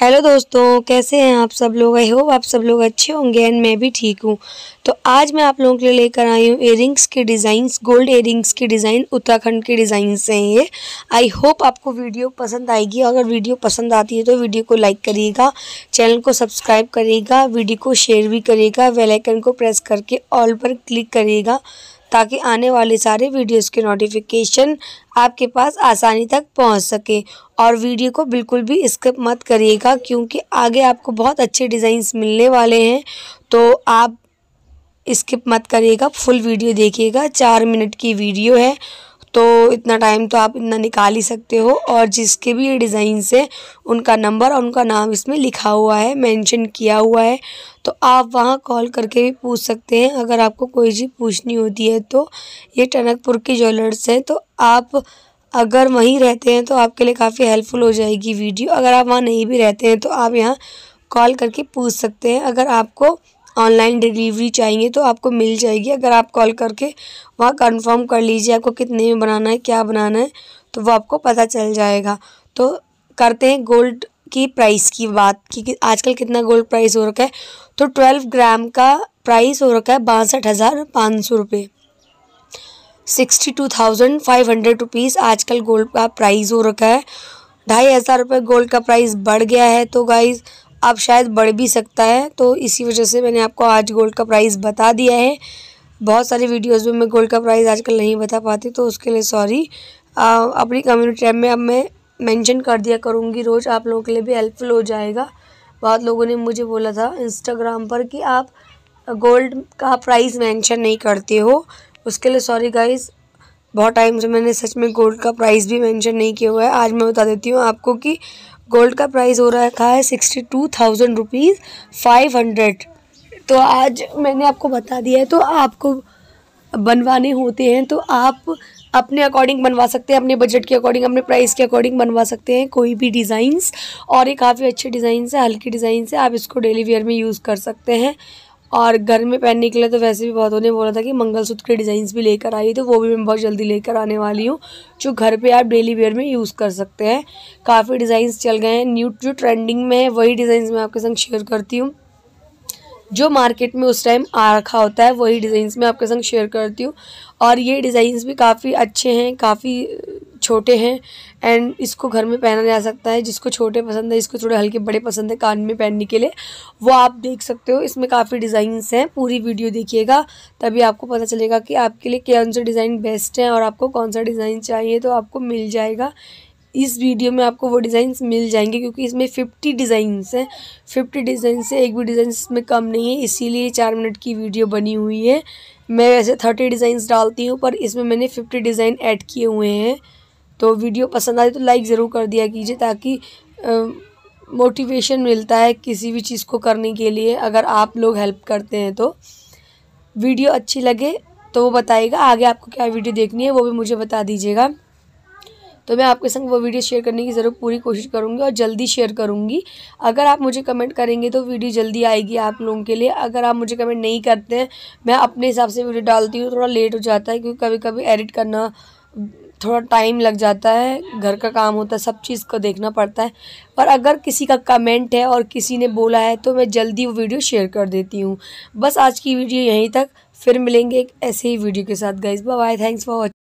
hello दोस्तों कैसे हैं आप सब लोग आई होप आप सब लोग अच्छे होंगे एंड मैं भी ठीक हूँ तो आज मैं आप लोगों के लिए लेकर आई हूँ एयरिंग्स के डिज़ाइंस गोल्ड एयरिंग्स के डिज़ाइन उत्तराखंड के डिज़ाइन से हैं ये आई होप आपको वीडियो पसंद आएगी अगर वीडियो पसंद आती है तो वीडियो को लाइक करिएगा चैनल को सब्सक्राइब करिएगा वीडियो को शेयर भी करिएगा वेलाइकन को प्रेस करके ऑल पर क्लिक करिएगा ताकि आने वाले सारे वीडियोस के नोटिफिकेशन आपके पास आसानी तक पहुंच सके और वीडियो को बिल्कुल भी स्किप मत करिएगा क्योंकि आगे आपको बहुत अच्छे डिज़ाइंस मिलने वाले हैं तो आप स्किप मत करिएगा फुल वीडियो देखिएगा चार मिनट की वीडियो है तो इतना टाइम तो आप इतना निकाल ही सकते हो और जिसके भी डिज़ाइन से उनका नंबर और उनका नाम इसमें लिखा हुआ है मेंशन किया हुआ है तो आप वहाँ कॉल करके भी पूछ सकते हैं अगर आपको कोई चीज़ पूछनी होती है तो ये टनकपुर की ज्वेलर्स हैं तो आप अगर वहीं रहते हैं तो आपके लिए काफ़ी हेल्पफुल हो जाएगी वीडियो अगर आप वहाँ नहीं भी रहते हैं तो आप यहाँ कॉल करके पूछ सकते हैं अगर आपको ऑनलाइन डिलीवरी चाहिए तो आपको मिल जाएगी अगर आप कॉल करके वहाँ कंफर्म कर लीजिए आपको कितने में बनाना है क्या बनाना है तो वो आपको पता चल जाएगा तो करते हैं गोल्ड की प्राइस की बात कि आजकल कितना गोल्ड प्राइस हो रखा है तो ट्वेल्व ग्राम का प्राइस हो रखा है बासठ हज़ार पाँच सौ रुपये sixty two thousand five hundred rupees आजकल गोल्ड का प्राइस हो रखा है ढाई हज़ार रुपये गोल्ड का प्राइस बढ़ गया है तो गाइज अब शायद बढ़ भी सकता है तो इसी वजह से मैंने आपको आज गोल्ड का प्राइस बता दिया है बहुत सारी वीडियोस में मैं गोल्ड का प्राइस आजकल नहीं बता पाती तो उसके लिए सॉरी अपनी कम्युनिटी टैब में अब मैं मेंशन कर दिया करूँगी रोज़ आप लोगों के लिए भी हेल्पफुल हो जाएगा बहुत लोगों ने मुझे बोला था इंस्टाग्राम पर कि आप गोल्ड का प्राइस मैंशन नहीं करते हो उसके लिए सॉरी गाइज़ बहुत टाइम से मैंने सच में गोल्ड का प्राइस भी मेंशन नहीं किया हुआ है आज मैं बता देती हूँ आपको कि गोल्ड का प्राइस हो रखा है sixty two thousand rupees five hundred तो आज मैंने आपको बता दिया है तो आपको बनवाने होते हैं तो आप अपने अकॉर्डिंग बनवा सकते हैं अपने बजट के अकॉर्डिंग अपने प्राइस के अकॉर्डिंग बनवा सकते हैं कोई भी डिज़ाइंस और ये काफ़ी अच्छे डिज़ाइन है हल्के डिज़ाइन से आप इसको डेली वेयर में यूज़ कर सकते हैं और घर में पहनने के लिए तो वैसे भी बहुतों ने बोला था कि मंगलसूत्र के डिज़ाइंस भी लेकर आई तो वो भी मैं बहुत जल्दी लेकर आने वाली हूँ जो घर पे आप डेली वेयर में यूज़ कर सकते हैं काफ़ी डिज़ाइंस चल गए हैं न्यू जो ट्रेंडिंग में है वही डिज़ाइंस मैं आपके संग शेयर करती हूँ जो मार्केट में उस टाइम आ रखा होता है वही डिज़ाइंस मैं आपके संग शेयर करती हूँ और ये डिज़ाइंस भी काफ़ी अच्छे हैं काफ़ी छोटे हैं एंड इसको घर में पहना जा सकता है जिसको छोटे पसंद है इसको थोड़े हल्के बड़े पसंद है कान में पहनने के लिए वो आप देख सकते हो इसमें काफ़ी डिज़ाइंस हैं पूरी वीडियो देखिएगा तभी आपको पता चलेगा कि आपके लिए कौन सा डिज़ाइन बेस्ट है और आपको कौन सा डिज़ाइन चाहिए तो आपको मिल जाएगा इस वीडियो में आपको वो डिज़ाइंस मिल जाएंगे क्योंकि इसमें फिफ्टी डिज़ाइंस हैं फिफ्टी डिज़ाइन से एक भी डिज़ाइन इसमें कम नहीं है इसीलिए चार मिनट की वीडियो बनी हुई है मैं वैसे थर्टी डिज़ाइंस डालती हूँ पर इसमें मैंने फिफ्टी डिज़ाइन ऐड किए हुए हैं तो वीडियो पसंद आई तो लाइक ज़रूर कर दिया कीजिए ताकि मोटिवेशन मिलता है किसी भी चीज़ को करने के लिए अगर आप लोग हेल्प करते हैं तो वीडियो अच्छी लगे तो वो बताएगा आगे आपको क्या वीडियो देखनी है वो भी मुझे बता दीजिएगा तो मैं आपके संग वो वीडियो शेयर करने की ज़रूर पूरी कोशिश करूँगी और जल्दी शेयर करूँगी अगर आप मुझे कमेंट करेंगे तो वीडियो जल्दी आएगी आप लोगों के लिए अगर आप मुझे कमेंट नहीं करते हैं मैं अपने हिसाब से वीडियो डालती हूँ थोड़ा लेट हो जाता है क्योंकि कभी कभी एडिट करना थोड़ा टाइम लग जाता है घर का काम होता है सब चीज़ को देखना पड़ता है पर अगर किसी का कमेंट है और किसी ने बोला है तो मैं जल्दी वो वीडियो शेयर कर देती हूँ बस आज की वीडियो यहीं तक फिर मिलेंगे एक ऐसे ही वीडियो के साथ गाइज बाय थैंक्स फॉर